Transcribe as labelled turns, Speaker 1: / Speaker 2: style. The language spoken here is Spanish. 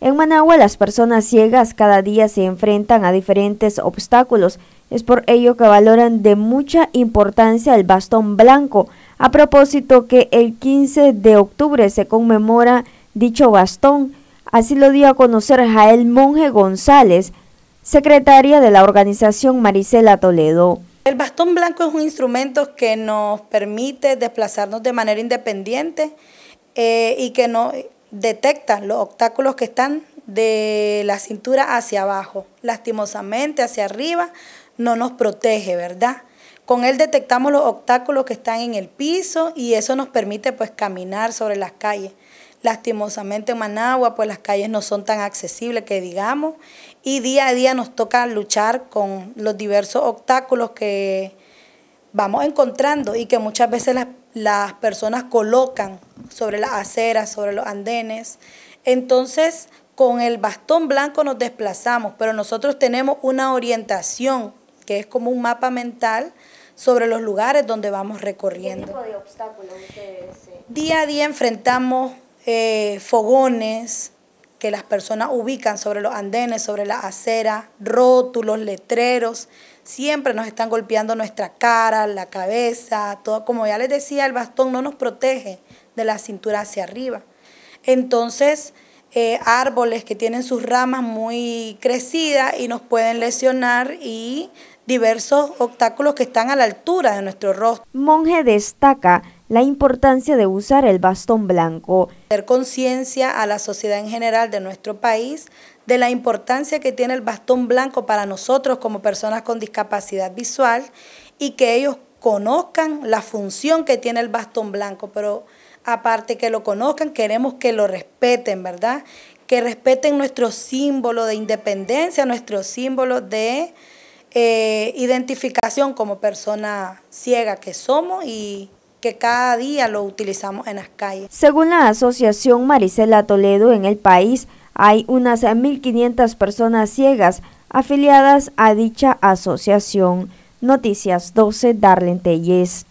Speaker 1: En Managua las personas ciegas cada día se enfrentan a diferentes obstáculos. Es por ello que valoran de mucha importancia el bastón blanco. A propósito que el 15 de octubre se conmemora dicho bastón. Así lo dio a conocer Jael Monje González, secretaria de la organización Marisela Toledo.
Speaker 2: El bastón blanco es un instrumento que nos permite desplazarnos de manera independiente eh, y que no detecta los obstáculos que están de la cintura hacia abajo. Lastimosamente, hacia arriba no nos protege, ¿verdad? Con él detectamos los obstáculos que están en el piso y eso nos permite pues caminar sobre las calles. Lastimosamente en Managua pues las calles no son tan accesibles que digamos y día a día nos toca luchar con los diversos obstáculos que vamos encontrando y que muchas veces las, las personas colocan sobre las aceras, sobre los andenes. Entonces, con el bastón blanco nos desplazamos, pero nosotros tenemos una orientación, que es como un mapa mental sobre los lugares donde vamos recorriendo. ¿Qué
Speaker 1: tipo de obstáculos ustedes?
Speaker 2: Día a día enfrentamos eh, fogones que las personas ubican sobre los andenes, sobre la acera, rótulos, letreros. Siempre nos están golpeando nuestra cara, la cabeza, todo. Como ya les decía, el bastón no nos protege, de la cintura hacia arriba. Entonces, eh, árboles que tienen sus ramas muy crecidas y nos pueden lesionar y diversos obstáculos que están a la altura de nuestro rostro.
Speaker 1: Monje destaca la importancia de usar el bastón blanco.
Speaker 2: Hacer conciencia a la sociedad en general de nuestro país de la importancia que tiene el bastón blanco para nosotros como personas con discapacidad visual y que ellos conozcan la función que tiene el bastón blanco, pero aparte que lo conozcan, queremos que lo respeten, ¿verdad? Que respeten nuestro símbolo de independencia, nuestro símbolo de eh, identificación como persona ciega que somos y que cada día lo utilizamos en las calles.
Speaker 1: Según la Asociación Marisela Toledo, en el país hay unas 1.500 personas ciegas afiliadas a dicha asociación. Noticias 12, Darlene Telles.